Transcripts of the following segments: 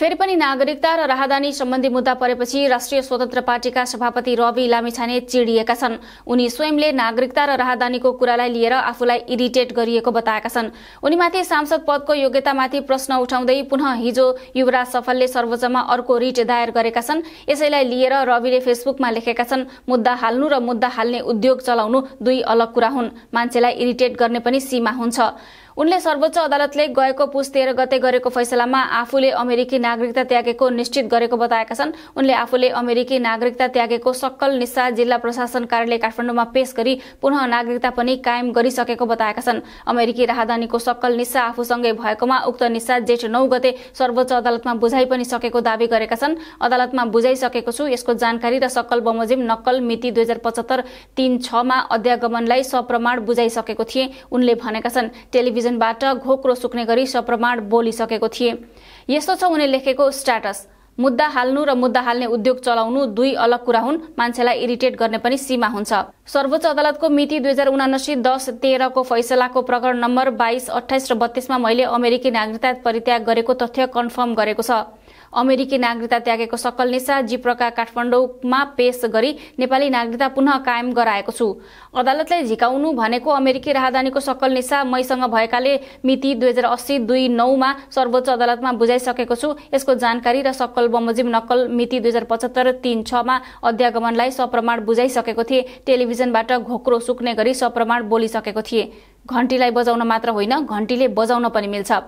फेरि पनि नागरिकता र राहदानी सम्बन्धी मुद्दा परेपछि राष्ट्रिय स्वतन्त्र पार्टीका सभापति रवि लामिछाने चिडिएका छन् उनी स्वयंले नागरिकता र राहदानीको कुरालाई लिएर आफूलाई इरिटेट गरिएको बताएका छन् उनीमाथि सांसद पदको योग्यतामाथि प्रश्न उठाउँदै पुनः हिजो युवराज सफलले सर्वोच्चमा अर्को रिट दायर गरेका छन् यसैलाई लिएर रविले फेसबुकमा लेखेका छन् मुद्दा हाल्नु र मुद्दा हाल्ने उद्योग चलाउनु दुई अलग कुरा हुन् मान्छेलाई इरिटेट गर्ने पनि सीमा हुन्छ उनले सर्वोच्च अदालतले गएको पुस तेह्र गते गरेको फैसलामा आफूले अमेरिकी नागरिकता त्यागेको निश्चित गरेको बताएका छन् उनले आफूले अमेरिकी नागरिकता त्यागेको सक्कल निसा जिल्ला प्रशासन कार्यालय काठमाडौँमा पेश गरी पुनः नागरिकता पनि कायम गरिसकेको बताएका छन् अमेरिकी राहदानीको सक्कल निसा आफूसँगै भएकोमा उक्त निसा जेठ नौ गते सर्वोच्च अदालतमा बुझाइ पनि सकेको दावी गरेका छन् अदालतमा बुझाइसकेको छु यसको जानकारी र सक्कल बमोजिम नक्कल मिति दुई हजार पचहत्तर तीन छमा अध्यागमनलाई सप्रमाण बुझाइसकेको थिए उनले भनेका छन् टेलिभिजन आयोजनबाट घोक्रो सुक्ने गरी सप्रमाण बोलिसकेको थिए यस्तो छ उनले लेखेको स्ट्याटस मुद्दा हाल्नु र मुद्दा हाल्ने उद्योग चलाउनु दुई अलग कुरा हुन् मान्छेलाई इरिटेट गर्ने पनि सीमा हुन्छ सर्वोच्च अदालतको मिति दुई हजार उनासी दस तेह्रको फैसलाको प्रकरण नम्बर बाइस अठाइस र बत्तीसमा मैले अमेरिकी नागरिकता परित्याग गरेको तथ्य कन्फर्म गरेको छ अमेरिकी नागरिकता त्यागेको सकल निसा जिप्रका काठमाडौँमा पेश गरी नेपाली नागरिकता पुनः कायम गराएको छु अदालतलाई झिकाउनु भनेको अमेरिकी राहदानीको सकल निसा मैसँग भएकाले मिति दुई हजार अस्सी दुई नौमा सर्वोच्च अदालतमा बुझाइसकेको छु यसको जानकारी र सकल बमोजिम नक्कल मिति दुई हजार पचहत्तर तिन छमा अध्यागमनलाई सप्रमाण बुझाइसकेको थिए टेलिभिजनबाट घोक्रो सुक्ने गरी सप्रमाण बोलिसकेको थिए घन्टीलाई बजाउन मात्र होइन घन्टीले बजाउन पनि मिल्छ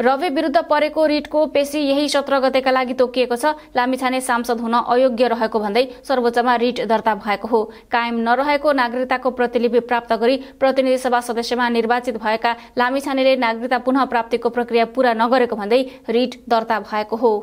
रवे विरुद्ध परेको रिटको पेशी यही सत्र गतेका लागि तोकिएको छ लामिछाने सांसद हुन अयोग्य रहेको भन्दै सर्वोच्चमा रिट दर्ता भएको हो कायम नरहेको नागरिकताको प्रतिलिपि प्राप्त गरी प्रतिनिधि सभा सदस्यमा निर्वाचित भएका लामिछानेले नागरिकता पुनः प्राप्तिको प्रक्रिया पूरा नगरेको भन्दै रिट दर्ता भएको हो